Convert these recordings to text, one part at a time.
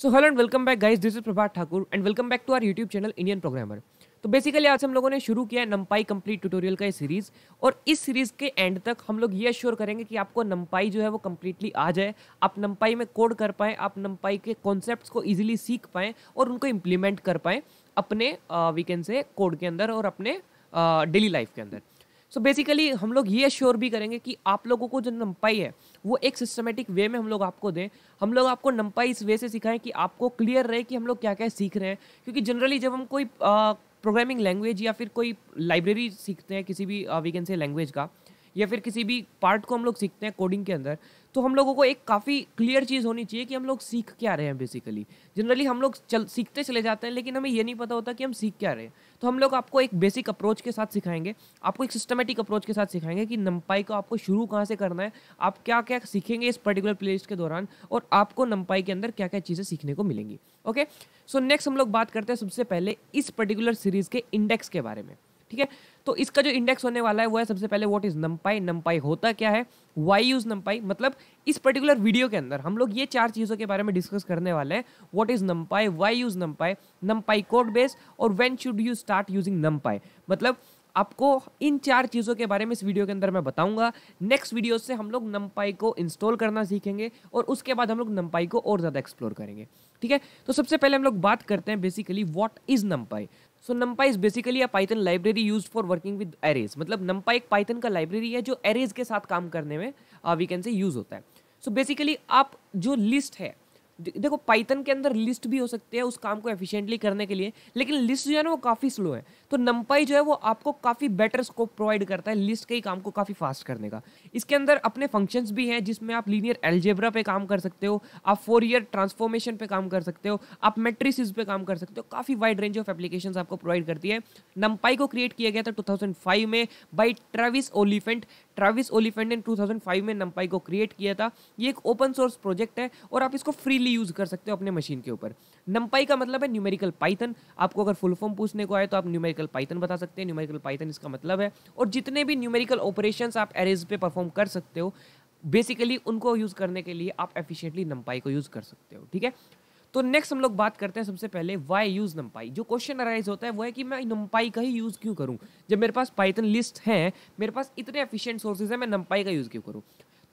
so hello and welcome back guys this is Prabhat Thakur and welcome back to our YouTube channel Indian Programmer तो basically आज हम लोगों ने शुरू किया है नम्पाई कंप्लीट ट्यूटोरियल का सीरीज़ और इस सीरीज़ के एंड तक हम लोग ये श्योर करेंगे कि आपको नम्पाई जो है वो कम्प्लीटली आ जाए आप नम्पाई में कोड कर पाएँ आप नम्पाई के कॉन्सेप्ट को ईजिली सीख पाएँ और उनको इम्प्लीमेंट कर पाएँ अपने वीकेंड से कोड के अंदर और अपने डेली uh, लाइफ के अंदर सो so बेसिकली हम लोग ये श्योर भी करेंगे कि आप लोगों को जो नम्पाई है वो एक सिस्टमेटिक वे में हम लोग आपको दें हम लोग आपको नंपाई इस वे से सिखाएं कि आपको क्लियर रहे कि हम लोग क्या क्या सीख रहे हैं क्योंकि जनरली जब हम कोई प्रोग्रामिंग लैंग्वेज या फिर कोई लाइब्रेरी सीखते हैं किसी भी वी कैन से लैंग्वेज का या फिर किसी भी पार्ट को हम लोग सीखते हैं कोडिंग के अंदर तो हम लोगों को एक काफ़ी क्लियर चीज़ होनी चाहिए कि हम लोग सीख क्या रहे हैं बेसिकली जनरली हम लोग चल सीखते चले जाते हैं लेकिन हमें ये नहीं पता होता कि हम सीख क्या रहे हैं तो हम लोग आपको एक बेसिक अप्रोच के साथ सिखाएंगे आपको एक सिस्टमेटिक अप्रोच के साथ सिखाएंगे कि नंपाई को आपको शुरू कहाँ से करना है आप क्या क्या सीखेंगे इस पर्टिकुलर प्ले के दौरान और आपको नंपाई के अंदर क्या क्या चीज़ें सीखने को मिलेंगी ओके सो नेक्स्ट हम लोग बात करते हैं सबसे पहले इस पर्टिकुलर सीरीज़ के इंडेक्स के बारे में ठीक है तो इसका जो इंडेक्स होने वाला है वो है सबसे पहले वॉट इज़ नंपाई नंपाई होता क्या है वाई यूज़ नम्पाई मतलब इस पर्टिकुलर वीडियो के अंदर हम लोग ये चार चीज़ों के बारे में डिस्कस करने वाले हैं what is NumPy why use NumPy NumPy code base और when should you start using NumPy मतलब आपको इन चार चीज़ों के बारे में इस वीडियो के अंदर मैं बताऊंगा नेक्स्ट वीडियो से हम लोग नम्पाई को इंस्टॉल करना सीखेंगे और उसके बाद हम लोग नम्पाई को और ज़्यादा एक्सप्लोर करेंगे ठीक है तो सबसे पहले हम लोग बात करते हैं basically what is NumPy so NumPy is basically a Python library use for working with arrays मतलब नम्पा एक पाइथन का लाइब्रेरी है जो एरेज के साथ काम करने में वी कैन से यूज होता है सो so बेसिकली आप जो लिस्ट है देखो पाइथन के अंदर लिस्ट भी हो सकते हैं उस काम को एफिशिएंटली करने के लिए लेकिन लिस्ट जो है ना वो काफ़ी स्लो है तो नंपाई जो है वो आपको काफ़ी बेटर स्कोप प्रोवाइड करता है लिस्ट के ही काम को काफ़ी फास्ट करने का इसके अंदर अपने फंक्शंस भी हैं जिसमें आप लीनियर एल्जेब्रा पे काम कर सकते हो आप फोर ईयर ट्रांसफॉर्मेशन पे काम कर सकते हो आप मेट्रिसिस पे काम कर सकते हो काफ़ी वाइड रेंज ऑफ एप्लीकेशन आपको प्रोवाइड करती है नंपाई को क्रिएट किया गया था टू में by Travis Oliphant Travis Oliphant ने टू में नंपाई को क्रिएट किया था ये एक ओपन सोर्स प्रोजेक्ट है और आप इसको फ्री इजीली यूज़ कर सकते हो अपने मशीन के ऊपर नंपाई का मतलब है न्यूमेरिकल पाइथन आपको अगर फुल फॉर्म पूछने को आए तो आप न्यूमेरिकल पाइथन बता सकते हैं न्यूमेरिकल पाइथन इसका मतलब है और जितने भी न्यूमेरिकल ऑपरेशन आप एरेज पे परफॉर्म कर सकते हो बेसिकली उनको यूज़ करने के लिए आप एफिशिएंटली नंपाई को यूज़ कर सकते हो ठीक है तो नेक्स्ट हम लोग बात करते हैं सबसे पहले वाई यूज़ नंपाई जो क्वेश्चन अराइज होता है वो है कि मैं नंपाई का ही यूज़ क्यों करूं जब मेरे पास पाइथन लिस्ट है मेरे पास इतने एफिशिएंट सोर्सेज हैं मैं नंपाई का यूज़ क्यों करूं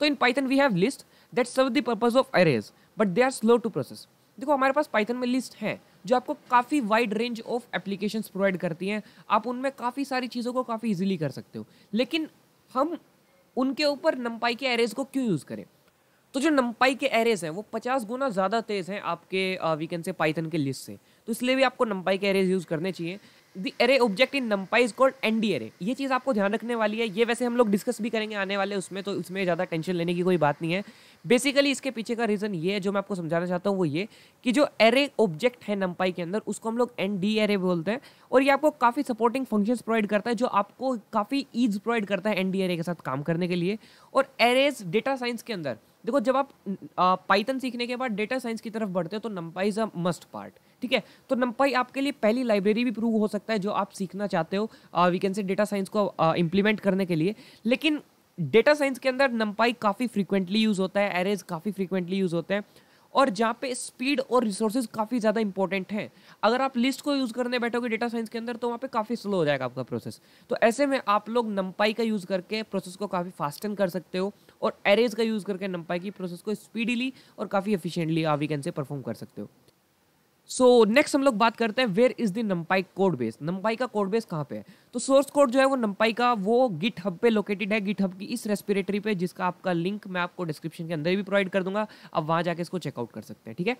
तो in Python we have list that serve the purpose of arrays but they are slow to process देखो हमारे पास पाइथन में लिस्ट हैं जो आपको काफ़ी wide range of application provide करती हैं आप उनमें काफ़ी सारी चीज़ों को काफ़ी ईजिली कर सकते हो लेकिन हम उनके ऊपर नम्पाई के एरेज को क्यों यूज़ करें तो जो नंपाई के एरेज हैं वो पचास गुना ज़्यादा तेज़ हैं आपके वीकेंड से पाइथन के लिस्ट से तो इसलिए भी आपको नंपाई के एरेज यूज़ करने चाहिए the array object in NumPy is called N D array ये चीज़ आपको ध्यान रखने वाली है ये वैसे हम लोग डिस्कस भी करेंगे आने वाले उसमें तो उसमें ज़्यादा टेंशन लेने की कोई बात नहीं है बेसिकली इसके पीछे का रीज़न ये है जो मैं आपको समझाना चाहता हूँ वो ये कि जो एरे ऑब्जेक्ट है नम्पाई के अंदर उसको हम लोग एन डी एरे बोलते हैं और ये आपको काफ़ी सपोर्टिंग फंक्शंस प्रोवाइड करता है जो आपको काफ़ी ईज प्रोवाइड करता है एन डी एरे के साथ काम करने के लिए और एरेज डेटा साइंस के अंदर देखो जब आप पाइथन सीखने के बाद डेटा साइंस की तरफ बढ़ते हो तो NumPy is a must part ठीक है तो नंपाई आपके लिए पहली लाइब्रेरी भी प्रूव हो सकता है जो आप सीखना चाहते हो we can say data science को इम्प्लीमेंट करने के लिए लेकिन डेटा साइंस के अंदर नंपाई काफ़ी फ्रिक्वेंटली यूज़ होता है एरेज काफ़ी फ्रिक्वेंटली यूज़ होते हैं और जहाँ पे स्पीड और रिसोर्सेज काफ़ी ज़्यादा इंपॉर्टेंट हैं अगर आप लिस्ट को यूज़ करने बैठोगे डेटा साइंस के अंदर तो वहाँ पे काफ़ी स्लो हो जाएगा आपका प्रोसेस तो ऐसे में आप लोग नंपाई का यूज़ करके प्रोसेस को काफ़ी फास्टन कर सकते हो और एरेज का यूज़ करके नंपाई की प्रोसेस को स्पीडीली और काफ़ी एफिशिएंटली आप वीकेंड से परफॉर्म कर सकते हो सो so, नेक्स्ट हम लोग बात करते हैं where is the NumPy code base NumPy का कोड बेस कहाँ पे है तो सोर्स कोड जो है वो नंपाई का वो गिट हब पे लोकेटेड है गिट हब की इस रेस्पिरेटरी पे जिसका आपका लिंक मैं आपको डिस्क्रिप्शन के अंदर भी प्रोवाइड कर दूंगा आप वहाँ जाके इसको चेकआउट कर सकते हैं ठीक है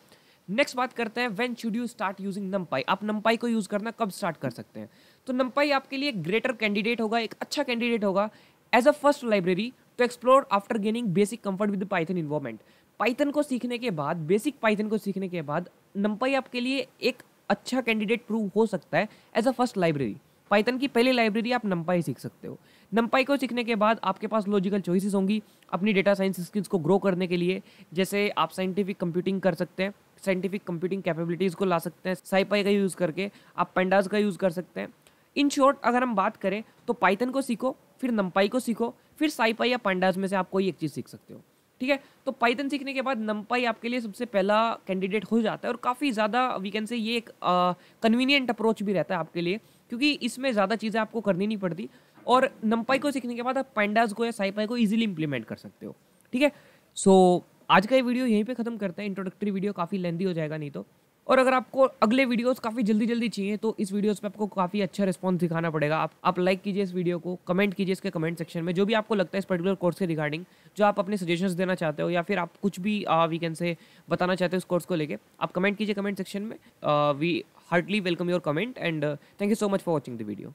नेक्स्ट बात करते हैं when should you start using NumPy आप नंपाई को यूज़ करना कब स्टार्ट कर सकते हैं तो नंपाई आपके लिए ग्रेटर कैंडिडेट होगा एक अच्छा कैंडिडेट होगा as a first library to explore after gaining basic comfort with Python environment Python को सीखने के बाद बेसिक पाइथन को सीखने के बाद नम्पाई आपके लिए एक अच्छा कैंडिडेट प्रूव हो सकता है as a first library Python की पहली लाइब्रेरी आप नम्पाई सीख सकते हो नंपाई को सीखने के बाद आपके पास लॉजिकल चॉइसेस होंगी अपनी डेटा साइंस स्किल्स को ग्रो करने के लिए जैसे आप साइंटिफिक कंप्यूटिंग कर सकते हैं साइंटिफिक कंप्यूटिंग कैपेबिलिटीज़ को ला सकते हैं साईपाई का यूज़ करके आप पेंडाज का यूज़ कर सकते हैं इन शॉर्ट अगर हम बात करें तो पाइथन को सीखो फिर नंपाई को सीखो फिर साईपाई या पांडास में से आप कोई एक चीज़ सीख सकते हो ठीक है तो पाइथन सीखने के बाद नम्पाई आपके लिए सबसे पहला कैंडिडेट हो जाता है और काफ़ी ज़्यादा वी कैन से ये एक कन्वीनियंट अप्रोच भी रहता है आपके लिए क्योंकि इसमें ज़्यादा चीज़ें आपको करनी नहीं पड़ती और नम्पाई को सीखने के बाद आप पैंडाज को या साईपाई को ईजिली इंप्लीमेंट कर सकते हो ठीक है सो आज का ये वीडियो यहीं पे ख़त्म करते हैं इंट्रोडक्टरी वीडियो काफ़ी लेंदी हो जाएगा नहीं तो और अगर आपको अगले वीडियोस काफ़ी जल्दी जल्दी चाहिए तो इस वीडियोस पे आपको काफ़ी अच्छा रिस्पॉन्स दिखाना पड़ेगा आप आप लाइक कीजिए इस वीडियो को कमेंट कीजिए इसके कमेंट सेक्शन में जो भी आपको लगता है इस पर्टिकुलर कोर्स के रिगार्डिंग जो आप अपने सजेशंस देना चाहते हो या फिर आप कुछ भी वी कैन से बताना चाहते हो इस कोर्स को लेकर आप कमेंट कीजिए कमेंट सेक्शन में we hardly welcome your comment and thank you so much for watching the video